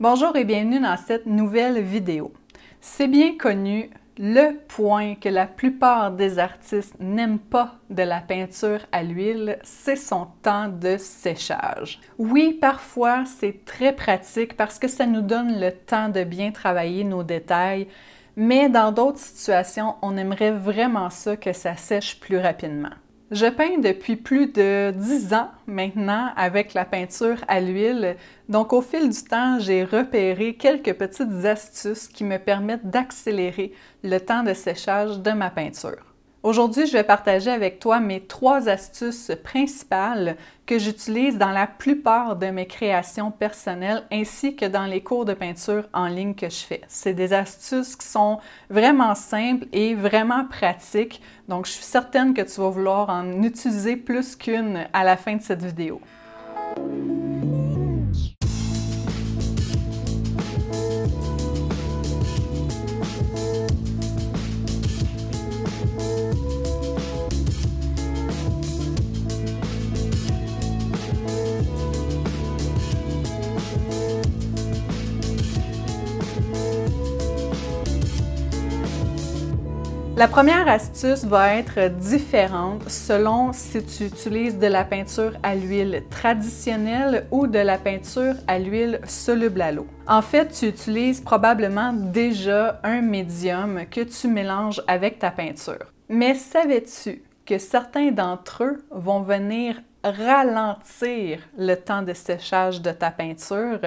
Bonjour et bienvenue dans cette nouvelle vidéo. C'est bien connu le point que la plupart des artistes n'aiment pas de la peinture à l'huile, c'est son temps de séchage. Oui, parfois c'est très pratique parce que ça nous donne le temps de bien travailler nos détails, mais dans d'autres situations, on aimerait vraiment ça que ça sèche plus rapidement. Je peins depuis plus de 10 ans maintenant avec la peinture à l'huile. Donc au fil du temps, j'ai repéré quelques petites astuces qui me permettent d'accélérer le temps de séchage de ma peinture. Aujourd'hui, je vais partager avec toi mes trois astuces principales que j'utilise dans la plupart de mes créations personnelles ainsi que dans les cours de peinture en ligne que je fais. C'est des astuces qui sont vraiment simples et vraiment pratiques, donc je suis certaine que tu vas vouloir en utiliser plus qu'une à la fin de cette vidéo. La première astuce va être différente selon si tu utilises de la peinture à l'huile traditionnelle ou de la peinture à l'huile soluble à l'eau. En fait, tu utilises probablement déjà un médium que tu mélanges avec ta peinture. Mais savais-tu que certains d'entre eux vont venir ralentir le temps de séchage de ta peinture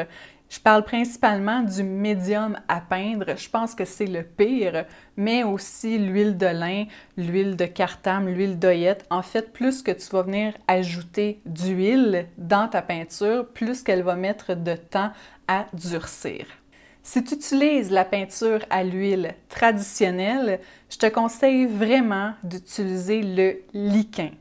je parle principalement du médium à peindre, je pense que c'est le pire, mais aussi l'huile de lin, l'huile de cartame, l'huile d'oyette. En fait, plus que tu vas venir ajouter d'huile dans ta peinture, plus qu'elle va mettre de temps à durcir. Si tu utilises la peinture à l'huile traditionnelle, je te conseille vraiment d'utiliser le liquin.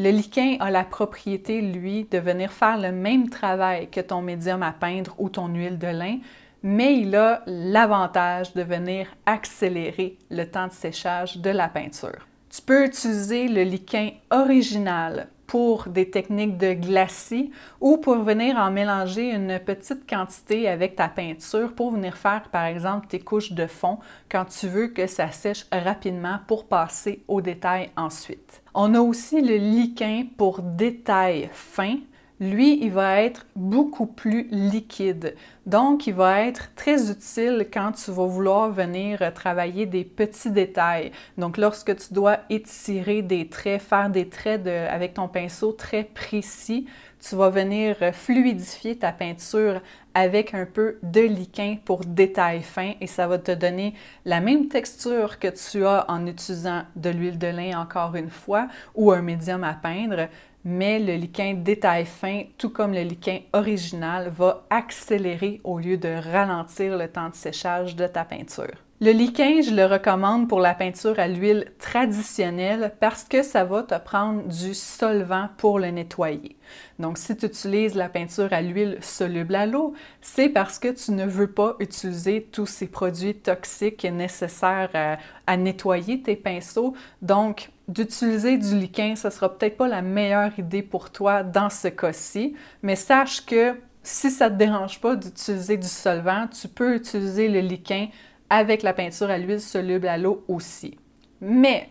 Le liquin a la propriété, lui, de venir faire le même travail que ton médium à peindre ou ton huile de lin, mais il a l'avantage de venir accélérer le temps de séchage de la peinture. Tu peux utiliser le liquin original pour des techniques de glacis ou pour venir en mélanger une petite quantité avec ta peinture pour venir faire par exemple tes couches de fond quand tu veux que ça sèche rapidement pour passer aux détails ensuite. On a aussi le liquin pour détails fins lui, il va être beaucoup plus liquide. Donc, il va être très utile quand tu vas vouloir venir euh, travailler des petits détails. Donc, lorsque tu dois étirer des traits, faire des traits de, avec ton pinceau très précis, tu vas venir euh, fluidifier ta peinture avec un peu de liquin pour détails fins, et ça va te donner la même texture que tu as en utilisant de l'huile de lin encore une fois ou un médium à peindre, mais le liquin détail fin, tout comme le liquin original, va accélérer au lieu de ralentir le temps de séchage de ta peinture. Le liquin, je le recommande pour la peinture à l'huile traditionnelle parce que ça va te prendre du solvant pour le nettoyer. Donc, si tu utilises la peinture à l'huile soluble à l'eau, c'est parce que tu ne veux pas utiliser tous ces produits toxiques nécessaires à, euh, à nettoyer tes pinceaux. Donc, d'utiliser du liquin, ce sera peut-être pas la meilleure idée pour toi dans ce cas-ci, mais sache que si ça te dérange pas d'utiliser du solvant, tu peux utiliser le liquin avec la peinture à l'huile soluble à l'eau aussi. Mais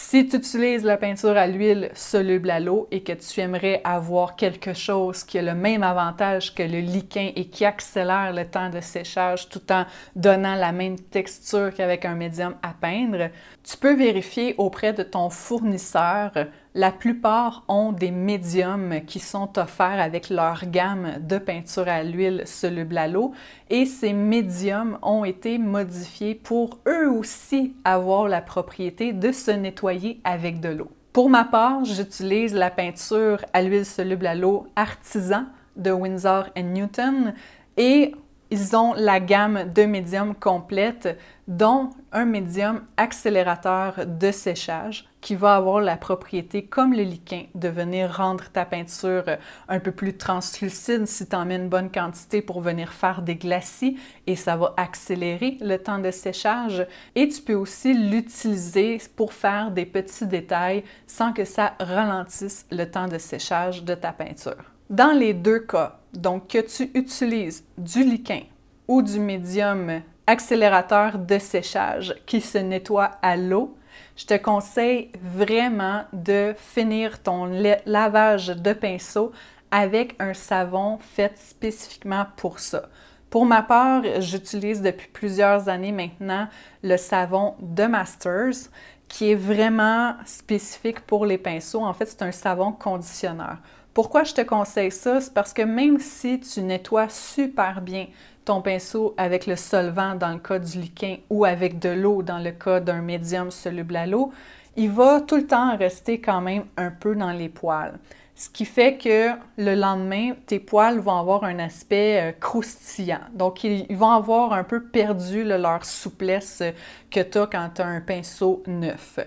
si tu utilises la peinture à l'huile soluble à l'eau et que tu aimerais avoir quelque chose qui a le même avantage que le liquin et qui accélère le temps de séchage tout en donnant la même texture qu'avec un médium à peindre, tu peux vérifier auprès de ton fournisseur la plupart ont des médiums qui sont offerts avec leur gamme de peinture à l'huile soluble à l'eau et ces médiums ont été modifiés pour eux aussi avoir la propriété de se nettoyer avec de l'eau. Pour ma part, j'utilise la peinture à l'huile soluble à l'eau artisan de Windsor Newton et ils ont la gamme de médiums complète, dont un médium accélérateur de séchage qui va avoir la propriété, comme le liquin, de venir rendre ta peinture euh, un peu plus translucide si tu en mets une bonne quantité pour venir faire des glacis et ça va accélérer le temps de séchage. Et tu peux aussi l'utiliser pour faire des petits détails sans que ça ralentisse le temps de séchage de ta peinture. Dans les deux cas, donc que tu utilises du liquin ou du médium accélérateur de séchage qui se nettoie à l'eau, je te conseille vraiment de finir ton lavage de pinceau avec un savon fait spécifiquement pour ça. Pour ma part, j'utilise depuis plusieurs années maintenant le savon de Masters qui est vraiment spécifique pour les pinceaux. En fait, c'est un savon conditionneur. Pourquoi je te conseille ça? C'est parce que même si tu nettoies super bien ton pinceau avec le solvant dans le cas du liquin ou avec de l'eau dans le cas d'un médium soluble à l'eau, il va tout le temps rester quand même un peu dans les poils. Ce qui fait que le lendemain, tes poils vont avoir un aspect euh, croustillant. Donc, ils vont avoir un peu perdu leur souplesse que tu as quand tu as un pinceau neuf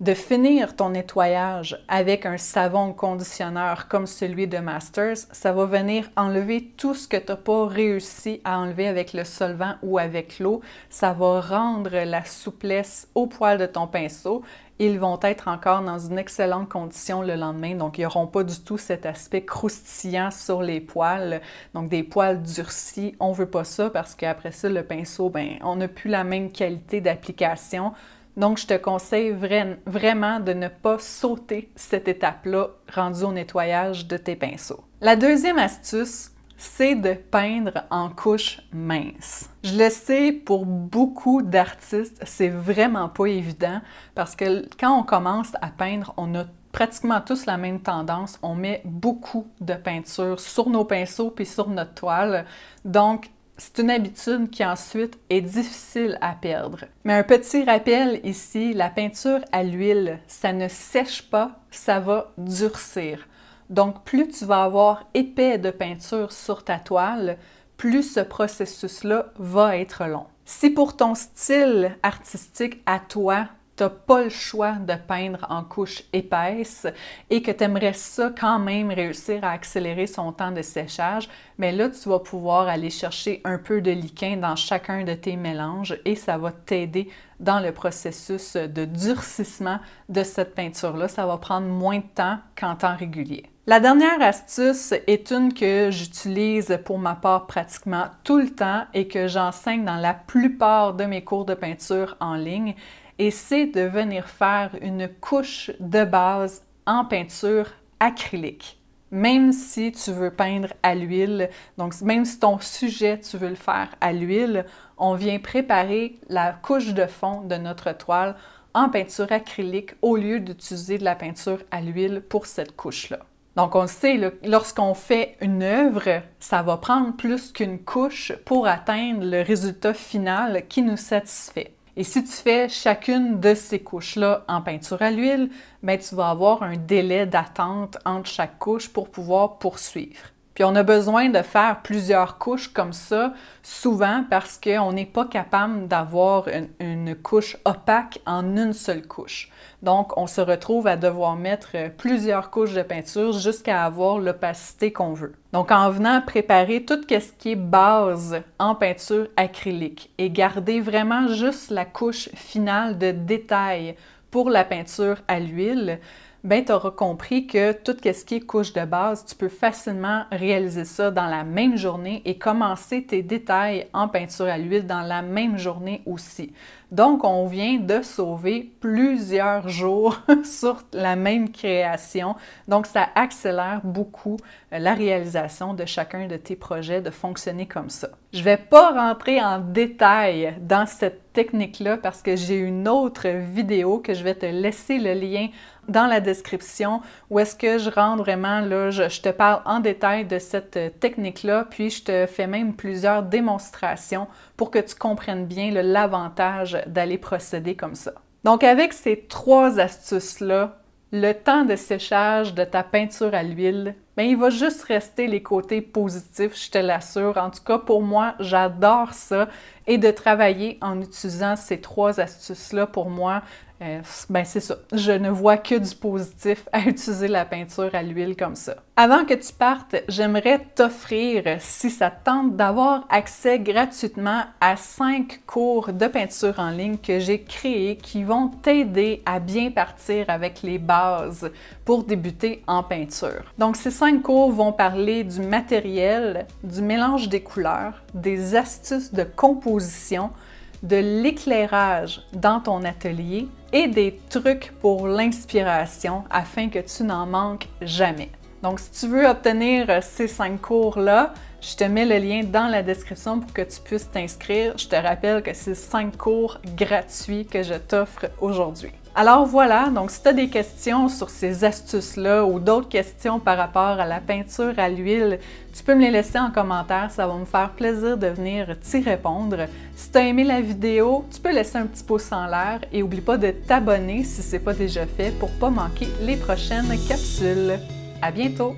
de finir ton nettoyage avec un savon conditionneur comme celui de Masters, ça va venir enlever tout ce que tu n'as pas réussi à enlever avec le solvant ou avec l'eau. Ça va rendre la souplesse aux poils de ton pinceau. Ils vont être encore dans une excellente condition le lendemain, donc ils n'auront pas du tout cet aspect croustillant sur les poils, donc des poils durcis. On ne veut pas ça parce qu'après ça, le pinceau, ben, on n'a plus la même qualité d'application. Donc, je te conseille vraiment de ne pas sauter cette étape-là rendue au nettoyage de tes pinceaux. La deuxième astuce, c'est de peindre en couches minces. Je le sais, pour beaucoup d'artistes, c'est vraiment pas évident parce que quand on commence à peindre, on a pratiquement tous la même tendance. On met beaucoup de peinture sur nos pinceaux puis sur notre toile. Donc, c'est une habitude qui ensuite est difficile à perdre. Mais un petit rappel ici, la peinture à l'huile, ça ne sèche pas, ça va durcir. Donc plus tu vas avoir épais de peinture sur ta toile, plus ce processus-là va être long. Si pour ton style artistique à toi, n'as pas le choix de peindre en couche épaisse et que tu aimerais ça quand même réussir à accélérer son temps de séchage, mais là, tu vas pouvoir aller chercher un peu de liquin dans chacun de tes mélanges et ça va t'aider dans le processus de durcissement de cette peinture-là. Ça va prendre moins de temps qu'en temps régulier. La dernière astuce est une que j'utilise pour ma part pratiquement tout le temps et que j'enseigne dans la plupart de mes cours de peinture en ligne, et c'est de venir faire une couche de base en peinture acrylique. Même si tu veux peindre à l'huile, donc même si ton sujet, tu veux le faire à l'huile, on vient préparer la couche de fond de notre toile en peinture acrylique au lieu d'utiliser de la peinture à l'huile pour cette couche-là. Donc, on sait sait, lorsqu'on fait une œuvre, ça va prendre plus qu'une couche pour atteindre le résultat final qui nous satisfait. Et si tu fais chacune de ces couches-là en peinture à l'huile, ben, tu vas avoir un délai d'attente entre chaque couche pour pouvoir poursuivre. Puis on a besoin de faire plusieurs couches comme ça, souvent parce qu'on n'est pas capable d'avoir une, couche opaque en une seule couche. Donc on se retrouve à devoir mettre plusieurs couches de peinture jusqu'à avoir l'opacité qu'on veut. Donc en venant préparer tout ce qui est base en peinture acrylique et garder vraiment juste la couche finale de détail pour la peinture à l'huile, ben tu auras compris que tout ce qui est couche de base, tu peux facilement réaliser ça dans la même journée et commencer tes détails en peinture à l'huile dans la même journée aussi. Donc, on vient de sauver plusieurs jours sur la même création. Donc, ça accélère beaucoup euh, la réalisation de chacun de tes projets de fonctionner comme ça. Je ne vais pas rentrer en détail dans cette technique-là parce que j'ai une autre vidéo que je vais te laisser le lien dans la description où est-ce que je rentre vraiment, là, je, te parle en détail de cette euh, technique-là, puis je te fais même plusieurs démonstrations pour que tu comprennes bien l'avantage d'aller procéder comme ça. Donc avec ces trois astuces-là, le temps de séchage de ta peinture à l'huile ben, il va juste rester les côtés positifs, je te l'assure. En tout cas, pour moi, j'adore ça. Et de travailler en utilisant ces trois astuces-là, pour moi, euh, ben c'est ça. Je ne vois que du positif à utiliser la peinture à l'huile comme ça. Avant que tu partes, j'aimerais t'offrir, si ça te tente, d'avoir accès gratuitement à cinq cours de peinture en ligne que j'ai créés qui vont t'aider à bien partir avec les bases pour débuter en peinture. Donc ces cinq cours vont parler du matériel, du mélange des couleurs, des astuces de composition, de l'éclairage dans ton atelier et des trucs pour l'inspiration afin que tu n'en manques jamais. Donc si tu veux obtenir ces cinq cours-là, je te mets le lien dans la description pour que tu puisses t'inscrire. Je te rappelle que c'est 5 cours gratuits que je t'offre aujourd'hui. Alors voilà, donc si tu as des questions sur ces astuces-là ou d'autres questions par rapport à la peinture à l'huile, tu peux me les laisser en commentaire, ça va me faire plaisir de venir t'y répondre. Si tu as aimé la vidéo, tu peux laisser un petit pouce en l'air et n'oublie pas de t'abonner si ce n'est pas déjà fait pour pas manquer les prochaines capsules. À bientôt!